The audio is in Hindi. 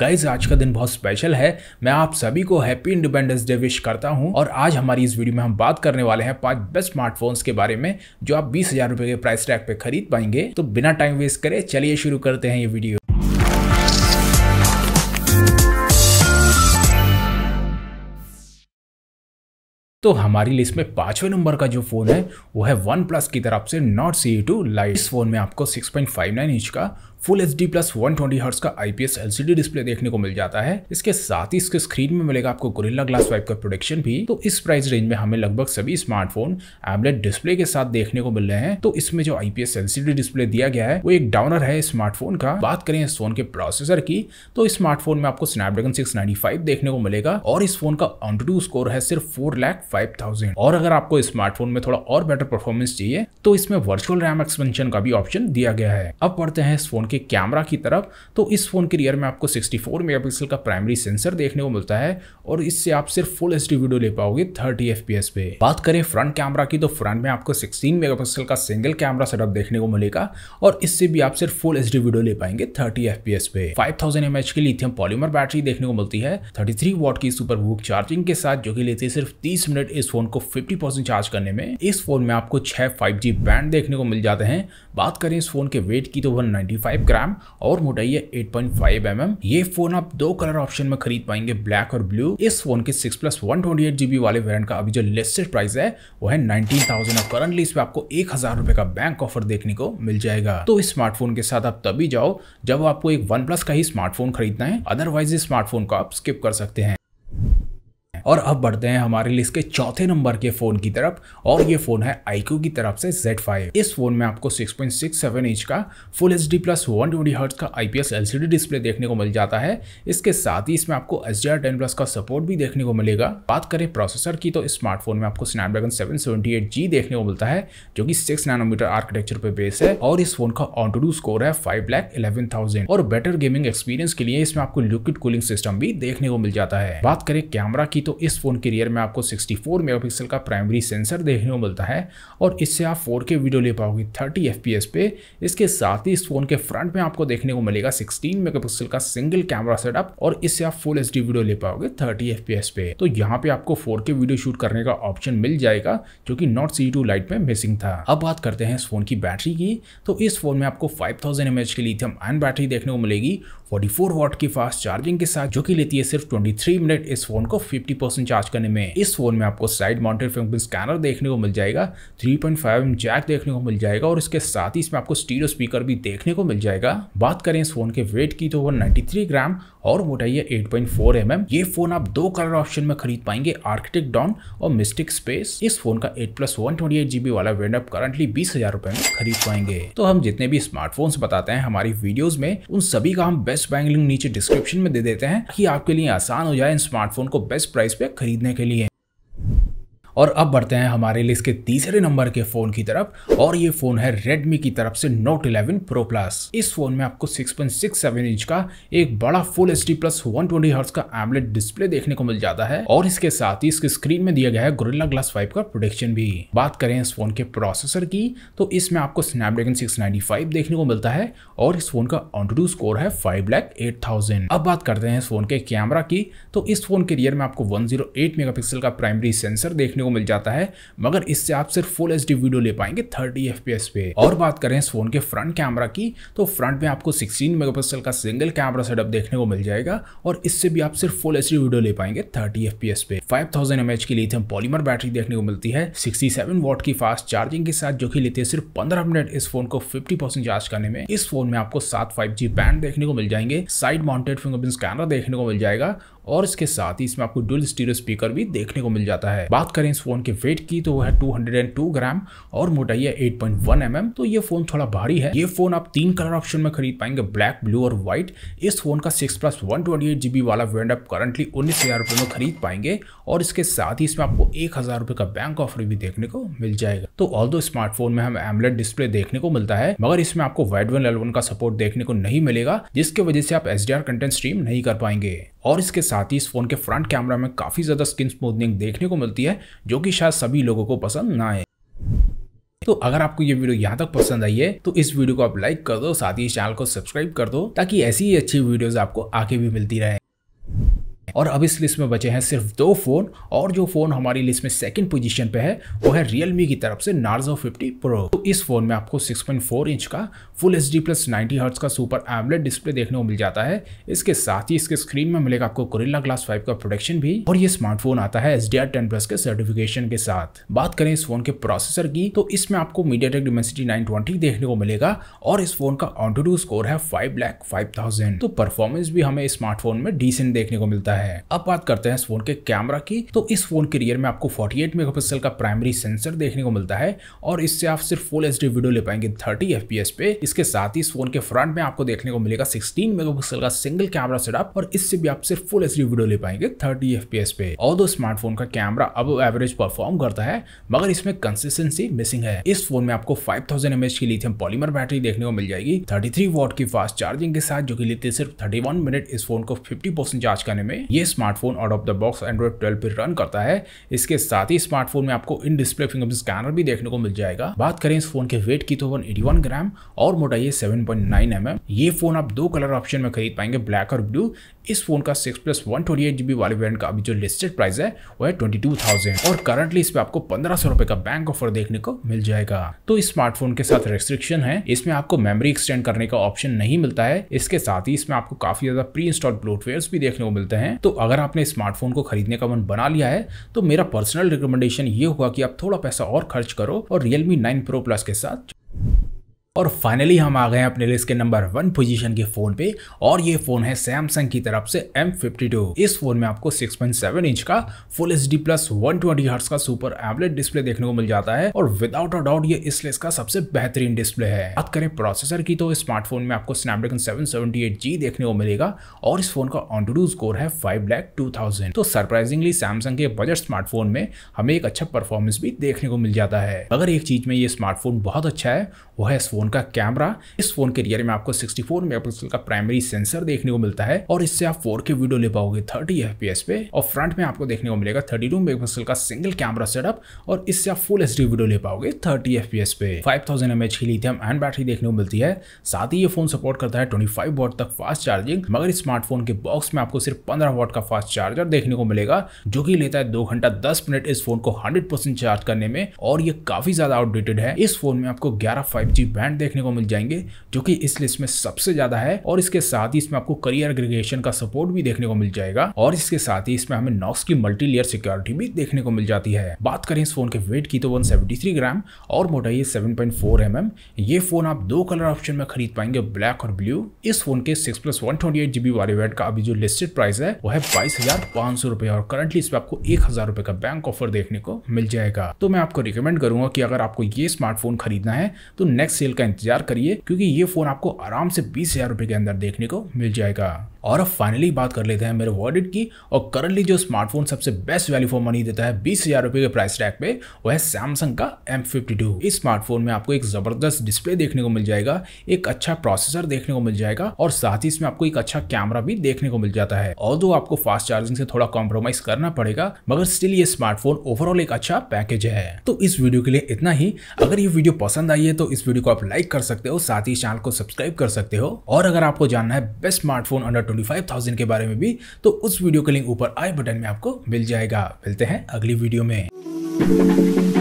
गाइज आज का दिन बहुत स्पेशल है मैं आप सभी को हैप्पी इंडिपेंडेंस डे विश करता हूं और आज हमारी इस वीडियो में हम बात करने वाले हैं पांच बेस्ट स्मार्टफोन्स के बारे में जो आप बीस हजार रुपए के प्राइस टैग पे खरीद पाएंगे तो बिना टाइम वेस्ट करे चलिए शुरू करते हैं ये वीडियो तो हमारी लिस्ट में पांचवें नंबर का जो फ़ोन है वो है वन प्लस की तरफ से नॉट सी टू लाइट इस फ़ोन में आपको 6.59 इंच का full H D plus one twenty hertz का आईपीएस एलसीडी डिस्प्ले देखने को मिल जाता है इसके साथ ही इसके स्क्रीन में मिलेगा आपको गुरिल्ला ग्लास वाइप का प्रोडक्शन भी तो इस प्राइस रेंज में हमें लगभग सभी स्मार्टफोन एबलेट डिस्प्ले के साथ देखने को मिल रहे हैं तो इसमें जो आईपीएस एलसीडी डिस्प्ले दिया गया है वो एक डाउनर है स्मार्टफोन का बात करें इस फोन के प्रोसेसर की तो इस स्मार्टफोन में आपको स्नैपड्रैगन फाइव देखने को मिलेगा और इस फोन का ऑनटू स्कोर है सिर्फ फोर लैख फाइव थाउजेंड और अगर आपको स्मार्टफोन में थोड़ा और बेटर परफॉर्मेंस चाहिए तो इसमें वर्चुअल रैम एक्सपेंशन का भी ऑप्शन दिया गया है अब पढ़ते हैं इस फोन के कैमरा की तरफ तो इस फ़ोन के रियर में आपको 64 मेगापिक्सल का प्राइमरी सेंसर देखने को मिलता है और इससे आप सिर्फ फुल एच वीडियो ले पाओगे 30 एफ पे बात करें फ्रंट कैमरा की तो फ्रंट में आपको 16 मेगापिक्सल का सिंगल कैमरा सेटअप देखने को मिलेगा और इससे भी आप सिर्फ फुल एच वीडियो ले पाएंगे थर्टी एफ पे फाइव थाउजेंड की लिथियम पॉलीमर बैटरी देखने को मिलती है थर्टी थ्री की सुपर बुक चार्जिंग के साथ जो कि लेती है सिर्फ तीस मिनट इस फोन को फिफ्टी चार्ज करने में इस फोन में आपको छह फाइव बैंड देखने को मिल जाते हैं बात करें इस फोन के वेट की तो वन फाइव ग्राम और मोटाई है eight point five M M ये फोन आप दो कलर ऑप्शन में खरीद पाएंगे ब्लैक और ब्लू इस फोन के six plus one twenty eight GB वाले वेरियंट का अभी जो लेटेस्ट प्राइस है वो है नाइनटीन थाउजेंड और करंटली इस पे आपको एक हजार रुपए का बैंक ऑफर देखने को मिल जाएगा तो इस स्मार्टफोन के साथ आप तभी जाओ जब आपको एक वन प्लस का ही स्मार्टफोन खरीदना है अदरवाइज इस स्मार्टफोन को आप स्किप कर सकते हैं और अब बढ़ते हैं हमारे लिस्ट के चौथे नंबर के फ़ोन की तरफ और ये फ़ोन है आईक्यू की तरफ से Z5 इस फ़ोन में आपको 6.67 इंच का full H D plus one twenty hertz का सी डी डिस्प्ले देखने को मिल जाता है इसके साथ ही इसमें आपको H D R ten plus का सपोर्ट भी देखने को मिलेगा बात करें प्रोसेसर की तो स्मार्टफोन में आपको Snapdragon seven seventy eight G देखने को मिलता है जो कि सिक्स नैनोमीटर आर्किटेक्चर पर बेस है और इस फोन का ऑनटूडू स्कोर है फाइव लैख इलेवन थाउजेंड और बेटर गेमिंग एक्सपीरियंस के लिए इसमें आपको लिक्विड कूलिंग सिस्टम भी देखने को मिल जाता है बात करें कैमरा की तो इस फ़ोन के रियर में आपको 64 मेगापिक्सल का प्राइमरी सेंसर देखने को मिलता है और इससे आप 4K वीडियो ले पाओगे 30 एफ पे इसके साथ ही इस फ़ोन के फ्रंट में आपको देखने को मिलेगा 16 मेगापिक्सल का सिंगल कैमरा सेटअप और इससे आप फुल एच वीडियो ले पाओगे थर्टी एफ पे तो यहाँ पे आपको फोर वीडियो शूट करने का ऑप्शन मिल जाएगा जो कि नॉट सी टू लाइट में मिसिंग था अब बात करते हैं इस फोन की बैटरी की तो इस फोन में आपको फाइव थाउजेंड के लिथियम आयन बैटरी देखने को मिलेगी फोर्टी फोर वॉट की फास्ट चार्जिंग के साथ जो कि लेती है सिर्फ ट्वेंटी थ्री मिनट इस फोन को फिफ्टी परसेंट चार्ज करने में इस फोन में आपको साइड माउंटेड फिंगरप्रिंट स्कैनर देखने को मिल जाएगा three point five M jack देखने को मिल जाएगा और इसके साथ ही इसमें आपको स्टीरियो स्पीकर भी देखने को मिल जाएगा बात करें इस फोन के वेट की तो वो थ्री ग्राम और मोटाई है eight point four M M ये फोन आप दो कलर ऑप्शन में खरीद पाएंगे आर्किटेक डॉन और मिस्टिक स्पेस इस फोन का eight plus one twenty eight GB वाला वेंडअप करंटली बीस हजार रुपए में खरीद पाएंगे तो हम जितने भी स्मार्टफोन्स बताते हैं हमारी वीडियोज में उन सभी का हम बेस्ट बेस्ट बैंक लिंक नीचे डिस्क्रिप्शन में दे देते हैं कि आपके लिए आसान हो जाए इन स्मार्टफोन को बेस्ट प्राइस पे खरीदने के लिए और अब बढ़ते हैं हमारे लिस्ट के तीसरे नंबर के फोन की तरफ और ये फोन है Redmi की तरफ से Note 11 Pro Plus इस फोन में आपको 6.67 इंच का एक बड़ा full H D plus one twenty hertz का एमलेट डिस्प्ले देखने को मिल जाता है और इसके साथ ही इसके स्क्रीन में दिया गया है गोरिल्ला ग्लास फाइव का प्रोडक्शन भी बात करें इस फोन के प्रोसेसर की तो इसमें आपको स्नैपड्रैगन फाइव देखने को मिलता है और इस फोन का ऑनटू स्कोर है फाइव लैक एट थाउजेंड अब बात करते हैं इस फोन के कैमरा की तो इस फोन के रियर में आपको 108 मेगापिक्सल का प्राइमरी सेंसर देखने को को मिल जाता है मगर इससे आप सिर्फ फुल एच वीडियो ले पाएंगे थर्टी एफ पे और बात करें इस फोन के फ्रंट कैमरा की तो फ्रंट में आपको सिक्सटीन मेगा का सिंगल कैमरा सेटअप देखने को मिल जाएगा और इससे भी आप सिर्फ फुल एच वीडियो ले पाएंगे थर्टी एफ पे फाइव थाउजेंड की लिथियम पॉलीमर बैटरी देखने को मिलती है सिक्सटी सेवन की फास्ट चार्जिंग के साथ जो कि लेते हैं सिर्फ पंद्रह मिनट इस फोन को फिफ्टी चार्ज करने में इस फोन में आपको सात फाइव जी बैंड देखने को मिल जाएंगे साइड माउंटेड फिंगरप्रिंट स्कैनर देखने को मिल जाएगा और इसके साथ ही इसमें आपको डुअल स्टीरियो स्पीकर भी देखने को मिल जाता है बात करें इस फोन के वेट की तो वह है 202 ग्राम और मोटाई है 8.1 mm तो ये फोन थोड़ा भारी है ये फोन आप तीन कलर ऑप्शन में खरीद पाएंगे ब्लैक ब्लू और व्हाइट इस फोन का सिक्स प्लस वन वाला वेंड आप करंटली उन्नीस हजार रुपये में खरीद पाएंगे और इसके साथ ही इसमें आपको एक हजार रुपये का बैंक ऑफर भी देखने को मिल जाएगा तो ऑल स्मार्टफोन में हम एमलेट डिस्प्ले देखने को मिलता है मगर इसमें आपको वाइड वन एलवन का सपोर्ट देखने को नहीं मिलेगा जिसके वजह से आप एच कंटेंट स्ट्रीम नहीं कर पाएंगे और इसके साथ ही इस फ़ोन के फ्रंट कैमरा में काफ़ी ज़्यादा स्किन स्मूथनिंग देखने को मिलती है जो कि शायद सभी लोगों को पसंद ना आए तो अगर आपको ये वीडियो यहाँ तक पसंद आई है तो इस वीडियो को आप लाइक कर दो साथ ही चैनल को सब्सक्राइब कर दो ताकि ऐसी ही अच्छी वीडियोज आपको आगे भी मिलती रहे और अब इस लिस्ट में बचे हैं सिर्फ दो फ़ोन और जो फ़ोन हमारी लिस्ट में सेकंड पोजीशन पे है वो है Realme की तरफ से Narzo 50 Pro तो इस फ़ोन में आपको 6.4 इंच का full H D plus ninety hertz का सुपर एमलेट डिस्प्ले देखने को मिल जाता है इसके साथ ही इसके स्क्रीन में मिलेगा आपको कोरिला ग्लास फाइव का प्रोडक्शन भी और ये स्मार्टफोन आता है एस डी प्लस के सर्टिफिकेशन के साथ बात करें इस फोन के प्रोसेसर की तो इसमें आपको मीडिया टेक डिमेंसिटी नाइन देखने को मिलेगा और इस फोन का ऑन टू स्कोर है फाइव लैक फाइव थाउजेंड तो परफॉर्मेंस भी हमें स्मार्टफोन में डिसेंट देखने को मिलता है है अब बात करते हैं इस फोन के कैमरा की तो इस फोन के रियर में आपको 48 मेगापिक्सल का प्राइमरी सेंसर देखने को मिलता है और इससे आप सिर्फ फुल एच वीडियो ले पाएंगे 30 एफ पे इसके साथ ही इस फोन के फ्रंट में आपको देखने को मिलेगा 16 मेगापिक्सल का सिंगल कैमरा सेटअप और इससे भी आप सिर्फ फुल एच वीडियो ले पाएंगे थर्टी एफ पे और दो स्मार्टफोन का कैमरा अब एवरेज परफॉर्म करता है मगर इसमें कंसिस्टेंसी मिसिंग है इस फोन में आपको फाइव थाउजेंड की लिथियम पॉलीमर बैटरी देखने को मिल जाएगी थर्टी थ्री की फास्ट चार्जिंग के साथ जो कि लेते सिर्फ थर्टी मिनट इस फोन को फिफ्टी चार्ज करने में ये smartphone out of the box Android twelve पर रन करता है इसके साथ ही स्मार्टफोन में आपको इन डिस्प्ले फिंगर स्कैनर भी देखने को मिल जाएगा बात करें इस फोन के वेट की तो वन एटी ग्राम और मोटाई है सेवन पॉइंट ये फोन mm। आप दो कलर ऑप्शन में खरीद पाएंगे ब्लैक और ब्लू इस फोन का six plus one twenty eight GB वाले वेरियंट का अभी जो लिस्टेड प्राइस है वो है ट्वेंटी टू थाउजेंड और करंटली इस पर आपको पंद्रह सौ रुपए का बैंक ऑफर देखने को मिल जाएगा तो इस स्मार्टफोन के साथ रेस्ट्रिक्शन है इसमें आपको मेमोरी एक्सटेंड करने का ऑप्शन नहीं मिलता है इसके साथ ही इसमें आपको काफी ज्यादा प्री इंस्टॉल ब्लोटवेयर भी देखने को मिलते हैं तो अगर आपने स्मार्टफोन को खरीदने का मन बना लिया है तो मेरा पर्सनल रिकमेंडेशन ये हुआ कि आप थोड़ा पैसा और खर्च करो और रियलमी नाइन प्रो प्लस के साथ और फाइनली हम आ गए अपने लिस्ट के नंबर वन पोजीशन के फोन पे और ये फोन है सैमसंग की तरफ से M52 इस फोन में आपको 6.7 इंच का full H D plus one twenty का सुपर एमलेट डिस्प्ले देखने को मिल जाता है और विदाउट अ डाउट ये इस लिस्ट का सबसे बेहतरीन डिस्प्ले है बात करें प्रोसेसर की तो स्मार्टफोन में आपको स्नैपड्रैगन सेवन देखने को मिलेगा और इस फोन का ऑनटू स्कोर है फाइव लैख तो सरप्राइजिंगली सैमसंग के बजट स्मार्टफोन में हमें एक अच्छा परफॉर्मेंस भी देखने को मिल जाता है अगर एक चीज में ये स्मार्टफोन बहुत अच्छा है वह है इस फोन उनका कैमरा इस फोन के रियर में आपको 64 मेगापिक्सल का प्राइमरी सेंसर देखने को मिलता है और इससे आप 4K वीडियो ले पाओगे 30 FPS पे और फ्रंट में आपको देखने को मिलेगा 32 मेगापिक्सल का सिंगल कैमरा सेटअप और इससे आप फुल एच वीडियो ले पाओगे 30 एफ पे 5000 थाउजेंड की लिथियम एंड बैटरी देखने को मिलती है साथ ही ये फोन सपोर्ट करता है ट्वेंटी फाइव तक फास्ट चार्जिंग मगर स्मार्टफोन के बॉक्स में आपको सिर्फ पंद्रह वॉट का फास्ट चार्जर देखने को मिलेगा जो की लेता है दो घंटा दस मिनट इस फोन को हंड्रेड चार्ज करने में और ये काफी ज्यादा आउटडेटेड है इस फोन में आपको ग्यारह फाइव बैंड देखने को मिल जाएंगे जो कि इस लिस्ट में सबसे ज्यादा है और इसके साथ ही इसमें आपको करियर एग्रीगेशन का सपोर्ट भी देखने को मिल जाएगा और इसके साथ ही इसमें हमें नॉक्स की मल्टी लेयर सिक्योरिटी भी देखने को मिल जाती है बात करें इस फोन के वेट की तो वन ग्राम और मोटाई सेवन पॉइंट फोर एम ये फोन mm, आप दो कलर ऑप्शन में खरीद पाएंगे ब्लैक और ब्लू इस फोन के six plus one twenty eight GB वाले वेट का अभी जो लिस्टेड प्राइस है वो है बाईस हजार पांच सौ रुपए और करंटली इस पर आपको एक हजार रुपए का बैंक ऑफर देखने को मिल जाएगा तो मैं आपको रिकमेंड करूंगा कि अगर आपको ये स्मार्टफोन खरीदना है तो नेक्स्ट सेल का इंतजार करिए क्योंकि ये फोन आपको आराम से बीस हजार रुपए के अंदर देखने को मिल जाएगा और अब फाइनली बात कर लेते हैं मेरे वॉलेट की और करंटली जो स्मार्टफोन सबसे बेस्ट वैल्यू फॉर मनी देता है बीस हज़ार रुपये के प्राइस टैग पे वह है सैमसंग का एम फिफ्टी टू इस स्मार्टफोन में आपको एक ज़बरदस्त डिस्प्ले देखने को मिल जाएगा एक अच्छा प्रोसेसर देखने को मिल जाएगा और साथ ही इसमें आपको एक अच्छा कैमरा भी देखने को मिल जाता है और दो आपको फास्ट चार्जिंग से थोड़ा कॉम्प्रोमाइज़ करना पड़ेगा मगर स्टिल ये स्मार्टफोन ओवरऑल एक अच्छा पैकेज है तो इस वीडियो के लिए इतना ही अगर ये वीडियो पसंद आई है तो इस वीडियो को आप लाइक कर सकते हो साथ ही चैनल को सब्सक्राइब कर सकते हो और अगर आपको जानना है best smartphone under 25,000 five thousand के बारे में भी तो उस वीडियो का लिंक ऊपर आई बटन में आपको मिल जाएगा मिलते हैं अगली वीडियो में